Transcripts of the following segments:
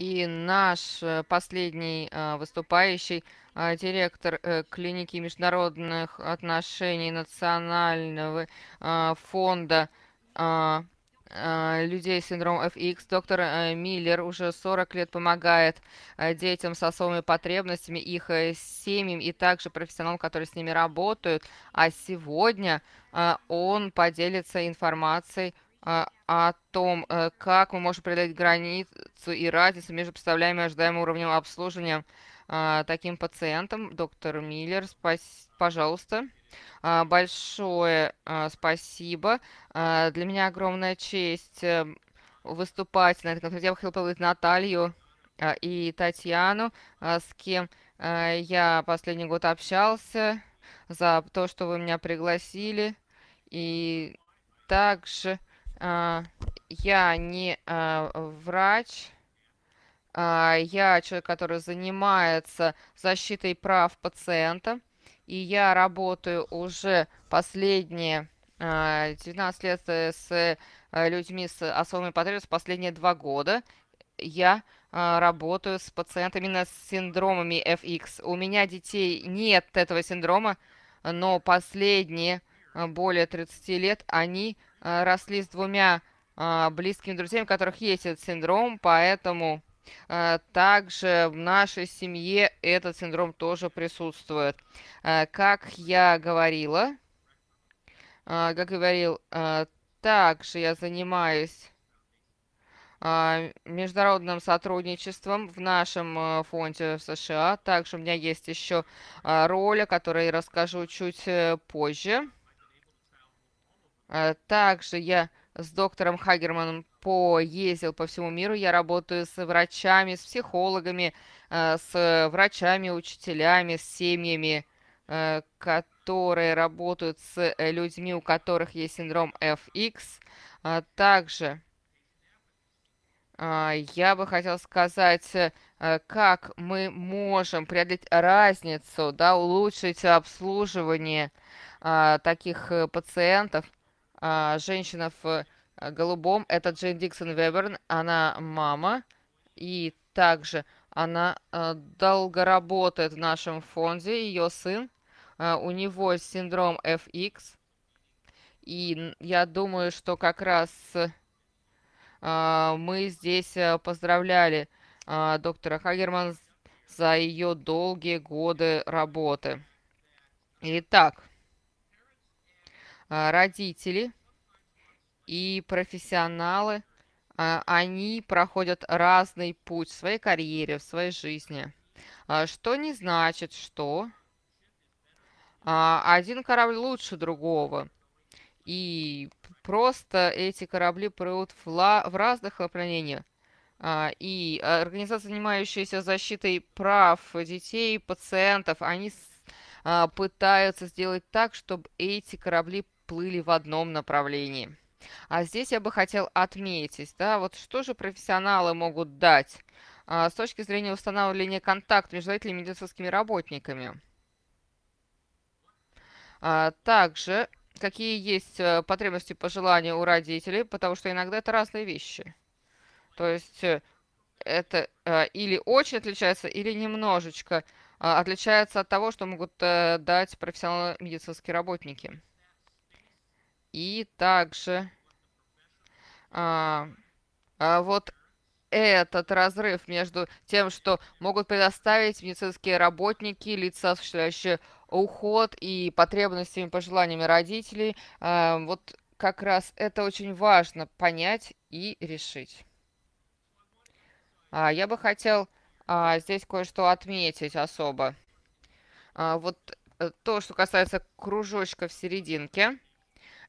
и наш э, последний э, выступающий, э, директор клиники международных отношений Национального фонда людей с синдромом FX. Доктор Миллер уже 40 лет помогает детям с особыми потребностями, их семьям и также профессионалам, которые с ними работают. А сегодня он поделится информацией о том, э, как мы можем преодолеть границу и разницу между представляемым и ожидаемым уровнем обслуживания а, таким пациентам. Доктор Миллер, спас... пожалуйста. А, большое а, спасибо. Для меня огромная честь э, выступать на этой конференции. Я бы хотела поблагодарить Наталью и Татьяну, с кем я последний год общался, за то, что вы меня пригласили. И также а, я не а, врач. А, я человек, который занимается защитой прав пациента. И я работаю уже последние 19 лет э, с э, людьми с особыми потребностями, последние два года. Я работаю с пациентами именно с синдромами FX. У меня детей нет этого синдрома, но последние более 30 лет они Э, росли с двумя э, близкими друзьями, у которых есть этот синдром, поэтому э, также в нашей семье этот синдром тоже присутствует. Как я говорила, как говорил, также я занимаюсь международным сотрудничеством в нашем фонде в США. Также у меня есть еще роли, которые расскажу чуть позже. А, также я с доктором Хагерманом поездил по всему миру. Я работаю с врачами, с психологами, а, с врачами, учителями, с семьями, а, которые работают с э, людьми, у которых есть синдром FX. Также я бы хотел сказать, э, как мы можем преодолеть разницу, да, улучшить обслуживание таких э, пациентов – а, женщина в э, голубом, это Джейн Диксон Веберн, она мама. И также она а, долго работает в нашем фонде, ее сын. А, у него синдром FX. И я думаю, что как раз а, мы здесь поздравляли а, доктора Хагерман за ее долгие годы работы. Итак, а, родители и профессионалы, а, они проходят разный путь в своей карьере, в своей жизни. А, что не значит, что один корабль лучше другого. И просто эти корабли плывут в разных направлениях. И организации, занимающиеся защитой прав детей, пациентов, они пытаются сделать так, чтобы эти корабли плыли в одном направлении. А здесь я бы хотел отметить, да, вот что же профессионалы могут дать а, с точки зрения устанавливания контакта между этими медицинскими работниками. А, также, какие есть э, потребности, пожелания у родителей, потому что иногда это разные вещи. То есть э, это а, или очень отличается, или немножечко а, отличается от того, что могут дать профессионалы медицинские работники. И также а, а вот этот разрыв между тем, что могут предоставить медицинские работники, лица, осуществляющие уход и потребностями пожеланиями родителей, а, вот как раз это очень важно понять и решить. А, я бы хотел а, здесь кое-что отметить особо. А, вот э, то, что касается кружочка в серединке –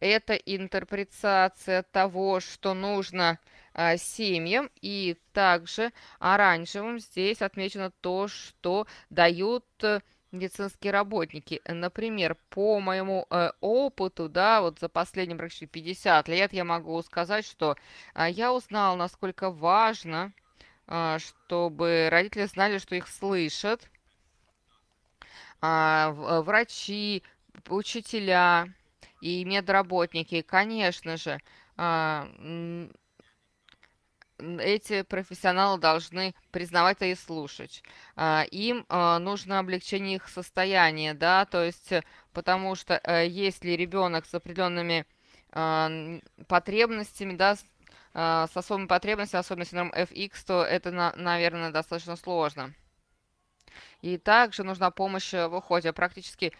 это интерпретация того, что нужно а, семьям. И также оранжевым здесь отмечено то, что дают э, медицинские работники. Например, по моему э, опыту, да, вот за последние практически 50 лет я могу сказать, что э, я узнал, насколько важно, э, чтобы родители знали, что их слышат э, врачи, учителя, и медработники. Конечно же, а, эти профессионалы должны признавать и слушать. А, им а, нужно облегчение их состояния, да, то есть э, потому что э, если ребенок с определенными потребностями, да, с особыми потребностями, особенно синдром FX, то это, наверное, достаточно сложно. И также нужна помощь э, в уходе. Практически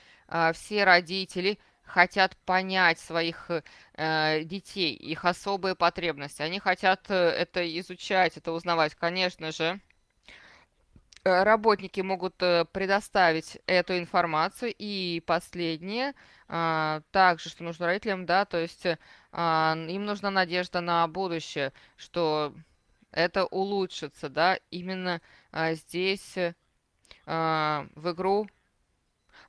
все родители – хотят понять своих э, э, детей, их особые потребности. Они хотят э, это изучать, это узнавать, конечно же. Э, работники могут предоставить эту информацию. И последнее, э, также, что нужно родителям, да, то есть э, а, им нужна надежда на будущее, что это улучшится, да, именно а, э, здесь в игру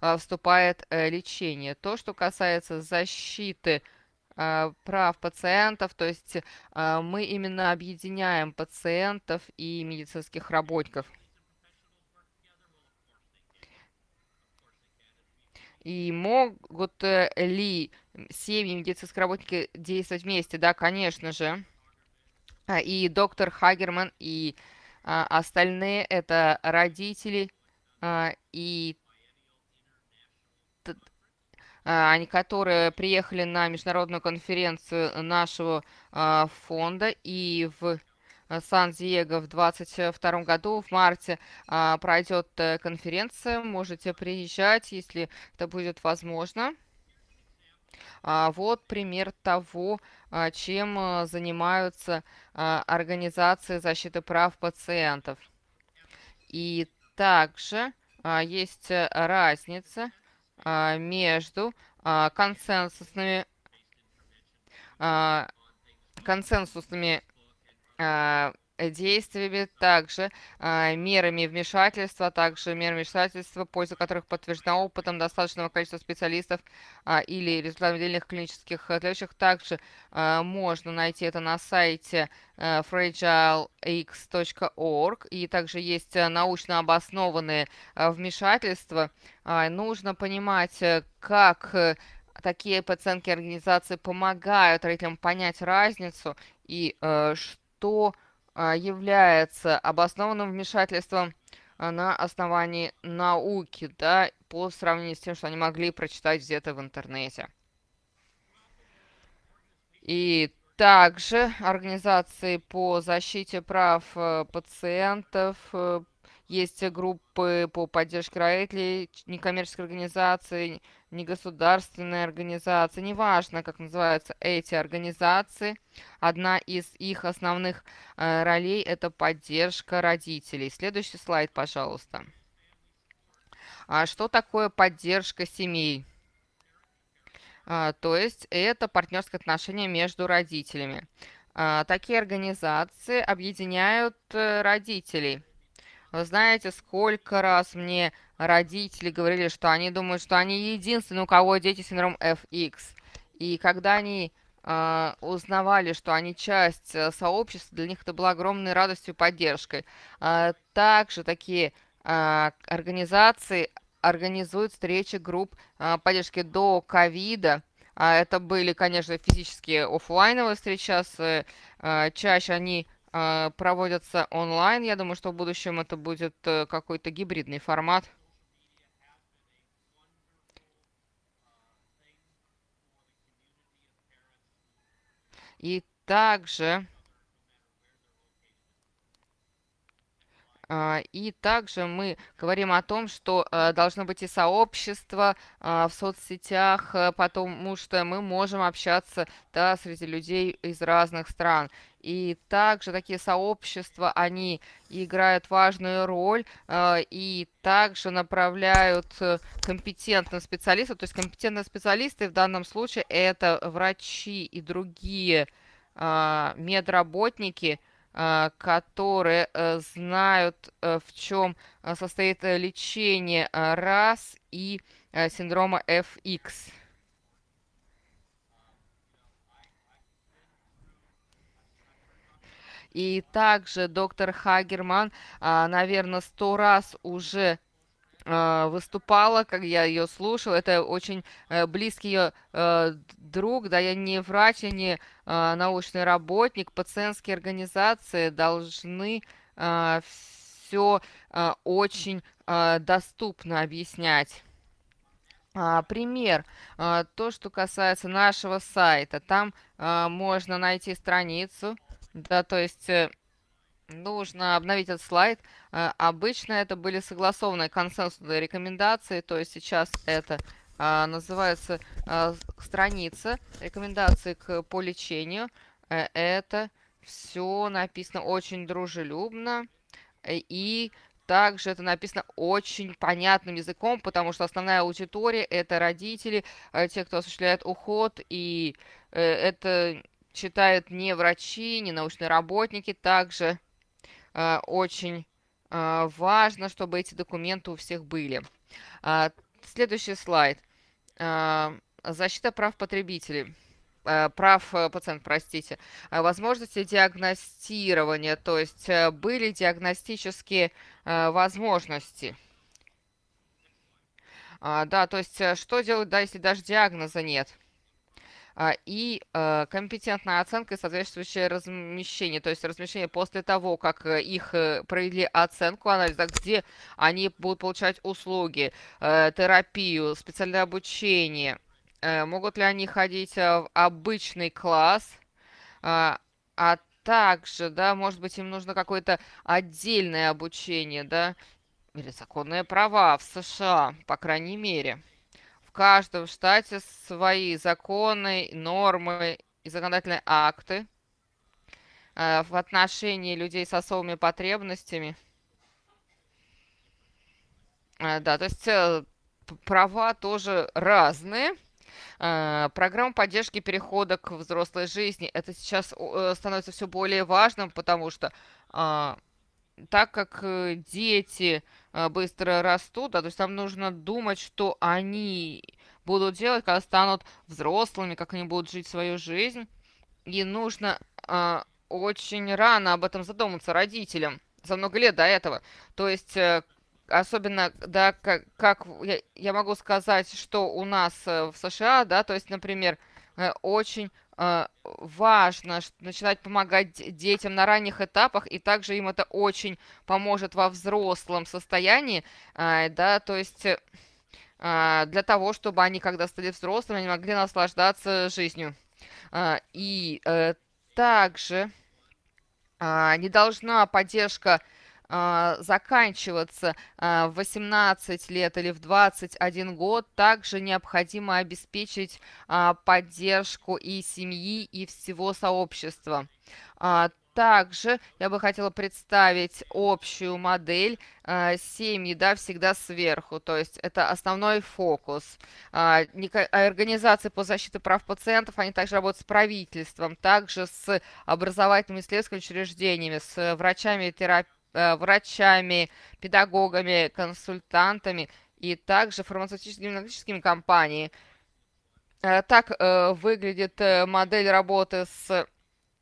а, вступает э, лечение. То, что касается защиты а, прав пациентов, то есть а, мы именно объединяем пациентов и медицинских работников. И могут э, ли семьи медицинских работники действовать вместе? Да, конечно же. И доктор Хагерман, и остальные это родители и а, они, которые приехали на международную конференцию нашего а, фонда и в э, Сан-Диего в 2022 году. В марте а, пройдет э, конференция. Можете приезжать, если это будет возможно. вот пример того, чем э, занимаются организации защиты прав пациентов. И также есть разница а, между а, консенсусными а, консенсусными Э, действиями, также э, мерами вмешательства, также мерами вмешательства, польза которых подтверждена опытом достаточного количества специалистов э, или результатами отдельных клинических отличий. Также э, можно найти это на сайте э, fragilex.org. И также есть э, научно обоснованные э, вмешательства. Э, нужно понимать, э, как такие пациентки организации помогают родителям понять разницу и э, что а, является обоснованным вмешательством а, на основании науки, да, по сравнению с тем, что они могли прочитать где-то в интернете. И также организации по защите прав э, пациентов э, есть э, группы по поддержке родителей, некоммерческие организации, негосударственные организации, неважно, как называются эти организации. Одна из их основных э, ролей – это поддержка родителей. Следующий слайд, пожалуйста. А что такое поддержка семей? А, то есть это партнерское отношение между родителями. А, такие организации объединяют э, родителей вы знаете, сколько раз мне родители говорили, что они думают, что они единственные, у кого дети синдром FX. И когда они э, узнавали, что они часть э, сообщества, для них это было огромной радостью и поддержкой. Э, также такие э, организации организуют встречи групп э, поддержки до ковида. Это были, конечно, физические офлайновые встречи, сейчас э, чаще они а, проводятся онлайн. Я думаю, что в будущем это будет э, какой-то гибридный формат. И также А, и также мы говорим о том, что э, должно быть и сообщество а, в соцсетях, э, потому что мы можем общаться да, среди людей из разных стран. И также такие сообщества, они играют важную роль э, и также направляют компетентных специалистов. То есть компетентные специалисты в данном случае это врачи и другие а, медработники – а, которые э, знают, э, в чем а, состоит э, лечение а, РАС и синдрома FX. И также доктор Хагерман, наверное, сто раз уже а, выступала, как я ее слушал. Это очень э, близкий ее э, друг, да, я не врач, я не а, научный работник. Пациентские организации должны а, все очень доступно объяснять. Пример, то, что касается нашего сайта, там можно найти страницу, да, то есть э, нужно обновить этот слайд, Э, обычно это были согласованные консенсусные рекомендации, то есть сейчас это а, называется а, страница рекомендации к, по лечению. Э, это все написано очень дружелюбно э, и также это написано очень понятным языком, потому что основная аудитория это родители, те, кто осуществляет уход, и это читают не врачи, не научные работники, также очень а, важно, чтобы эти документы у всех были. А, следующий слайд. А, защита прав потребителей прав э, пациент, простите, возможности диагностирования, то есть э, были диагностические э, возможности. Да, то есть что делать, да, если даже диагноза нет? А, и э, компетентная оценка и соответствующее размещение, то есть размещение после того, как э, их э, провели оценку, анализ, где они будут получать услуги, терапию, специальное обучение, могут ли они ходить в обычный класс, а, а также, да, может быть, им нужно какое-то отдельное обучение, да, или законные права в США, по крайней мере каждом штате свои законы, нормы и законодательные акты э, в отношении людей с особыми потребностями. Э, да, то есть э, права тоже разные. Программа поддержки перехода к взрослой жизни. Это сейчас становится все более важным, потому что а, так как э, дети э, быстро растут, да, то есть там нужно думать, что они будут делать, когда станут взрослыми, как они будут жить свою жизнь. И нужно э, очень рано об этом задуматься родителям, за много лет до этого. То есть, э, особенно, да, как, как я, я могу сказать, что у нас э, в США, да, то есть, например, Э, очень э, важно начинать помогать детям на ранних этапах, и также им это очень поможет во взрослом состоянии, э, да, то есть а, для того, чтобы они, когда стали взрослыми, они могли наслаждаться жизнью. И также а, не должна поддержка а, заканчиваться а, в 18 лет или в 21 год, также необходимо обеспечить а, поддержку и семьи, и всего сообщества. Также я бы хотела представить общую модель э, семьи, да, всегда сверху, то есть это основной фокус. Э, организации по защите прав пациентов, они также работают с правительством, также с образовательными исследовательскими учреждениями, с э, врачами и терапевтами Э, врачами, педагогами, консультантами и также фармацевтическими компаниями. Э, так э, выглядит модель работы с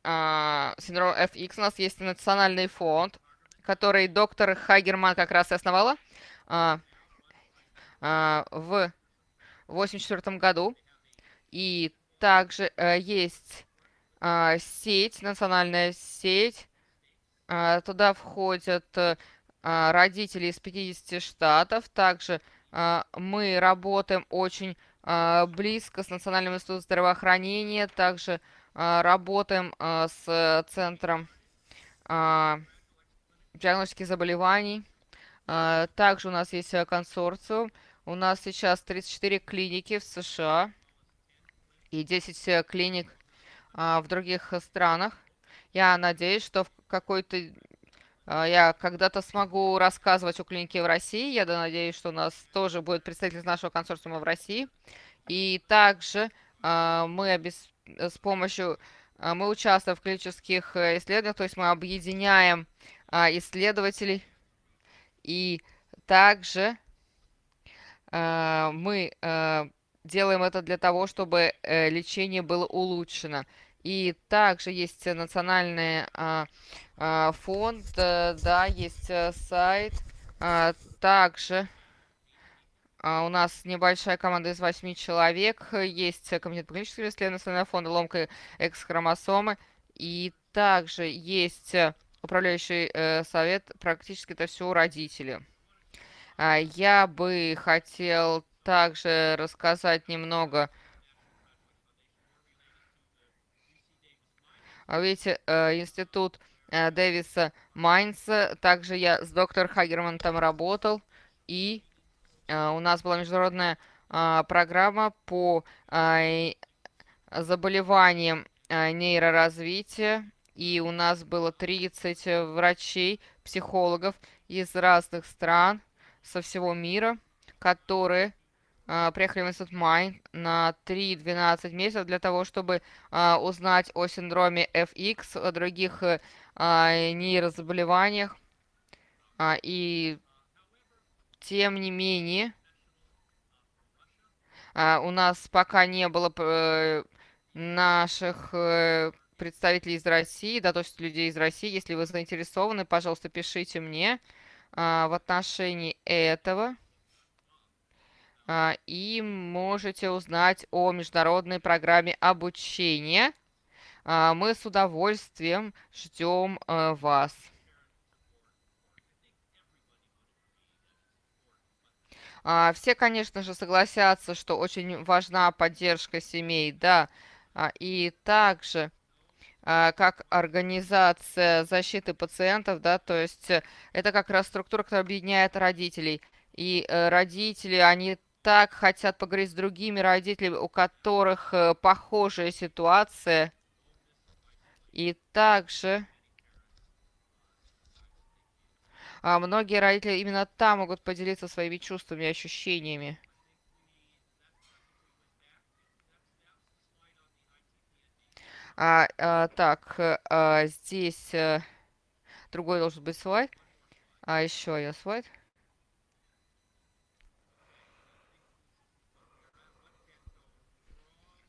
а, синдромом FX. У нас есть национальный фонд, который доктор Хагерман как раз и основала а, а, в 1984 году. И также есть сеть, национальная сеть а, туда входят э, а, родители из 50 штатов. Также а, мы работаем очень близко с Национальным институтом здравоохранения. Также работаем с Центром диагностики заболеваний. Также у нас есть э, консорциум. У нас сейчас 34 клиники в США и 10 э, клиник в других странах. Я надеюсь, что в какой-то... А, я когда-то смогу рассказывать о клинике в России. Я надеюсь, что у нас тоже будет представитель нашего консорциума в России. И также а, мы обесп... Э, с помощью... А, мы участвуем в клинических э, исследованиях, то есть мы объединяем исследователей. И также мы делаем это для того, чтобы э, лечение было улучшено. И также есть национальный а, а, фонд, э, да, есть э, сайт. А, также а, у нас небольшая команда из восьми человек. Есть комитет по клиническим исследованиям Национального фонда ломка экс-хромосомы. И также есть э, управляющий э, совет, практически это все родители. А, я бы хотел также рассказать немного А ведь э, институт э, Дэвиса Майнса, также я с доктором там работал, и э, у нас была международная э, программа по э, заболеваниям э, нейроразвития, и у нас было 30 э, врачей, психологов из разных стран со всего мира, которые а, приехали в институт Майн на 3-12 месяцев для того, чтобы а, узнать о синдроме FX, о других э, а, нейрозаболеваниях. А, и тем не менее, у нас пока не было э, наших э, представителей из России, да, то есть людей из России. Если вы заинтересованы, пожалуйста, пишите мне в отношении этого. А, и можете узнать о международной программе обучения. А, мы с удовольствием ждем э, вас. А, все, конечно же, согласятся, что очень важна поддержка семей, да, и также как организация защиты пациентов, да, то есть э, это как раз структура, которая объединяет родителей. И э, родители, они так хотят поговорить с другими родителями, у которых э, похожая ситуация. И также а многие родители именно там могут поделиться своими чувствами и ощущениями. А, а, так, э, а, здесь а, другой должен быть слайд. А еще я слайд.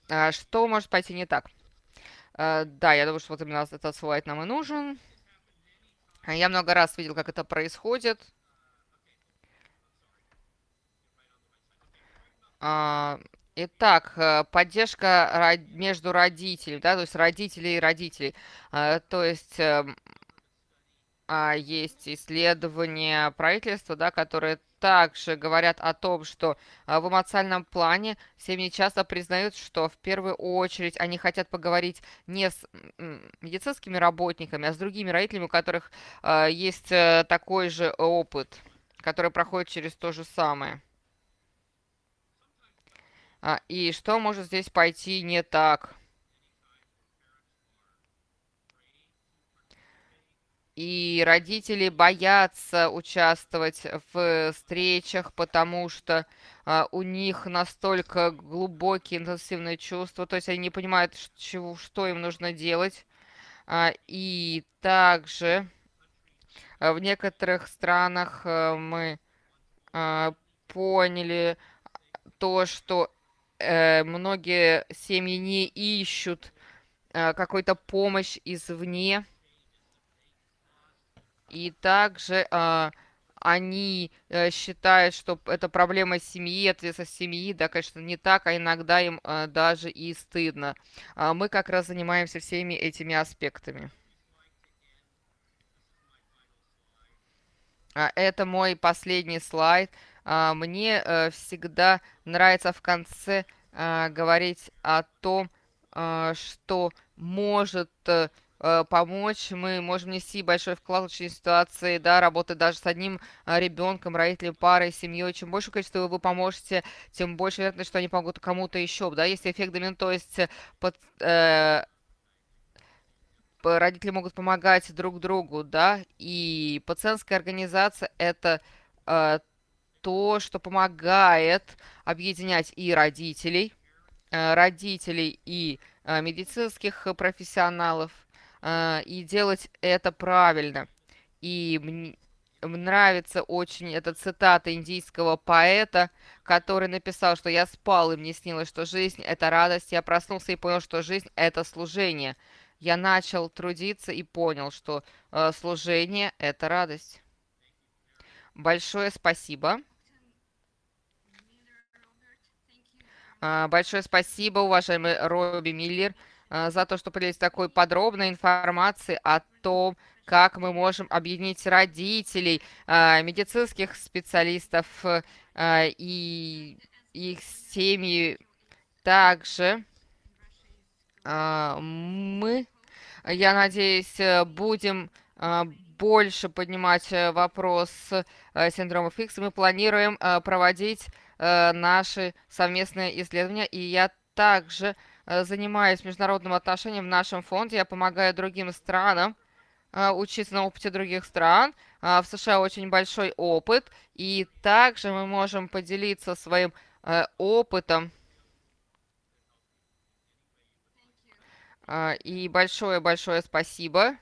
А, что может пойти не так? А, да, я думаю, что вот именно этот слайд нам и нужен. А, я много раз видел, как это происходит. Итак, э, поддержка между родителями, да, то есть родителей и родителей. То есть эм, есть исследования правительства, да, которые также говорят о том, что а, в эмоциональном плане семьи часто признают, что в первую очередь они хотят поговорить не с медицинскими работниками, а с другими родителями, у которых а, есть э, такой же опыт, который проходит через то же самое. А, и что может здесь пойти не так? и родители боятся участвовать в встречах, потому что а, у них настолько глубокие интенсивные чувства, то есть они не понимают, чего, что им нужно делать. А, и также а, в некоторых странах а, мы а, поняли то, что э, многие семьи не ищут э, какой-то помощь извне, и также э, они э, считают, что это проблема семьи, ответственность семьи, да, конечно, не так, а иногда им э, даже и стыдно. А мы как раз занимаемся всеми этими аспектами. А, это мой последний слайд. А, мне э, всегда нравится в конце говорить о том, что может... Э, Э, помочь, мы можем нести большой вклад в очень ситуации, да, работать даже с одним э, ребенком, родителем, парой, семьей. Чем больше количество вы поможете, тем больше вероятность, что они помогут кому-то еще, да, если эффект домен, то есть э, под, э, родители могут помогать друг другу, да, и пациентская организация это э, то, что помогает объединять и родителей, э, родителей и медицинских профессионалов – а, и делать это правильно. И мне нравится очень эта цитата индийского поэта, который написал, что я спал, и мне снилось, что жизнь — это радость. Я проснулся и понял, что жизнь — это служение. Я начал трудиться и понял, что э, служение — это радость. Большое спасибо. А, большое спасибо, уважаемый Робби Миллер. Э, за то, что поделились такой подробной информацией о том, как мы можем объединить родителей, э, медицинских специалистов э, и их семьи. Также мы, я надеюсь, будем больше поднимать вопрос синдрома Фикс. Мы планируем проводить наши совместные исследования, и я также Э, занимаюсь международным отношением в нашем фонде. Я помогаю другим странам э, учиться на опыте других стран. Э, в США очень большой опыт. И также мы можем поделиться своим опытом. И большое-большое спасибо.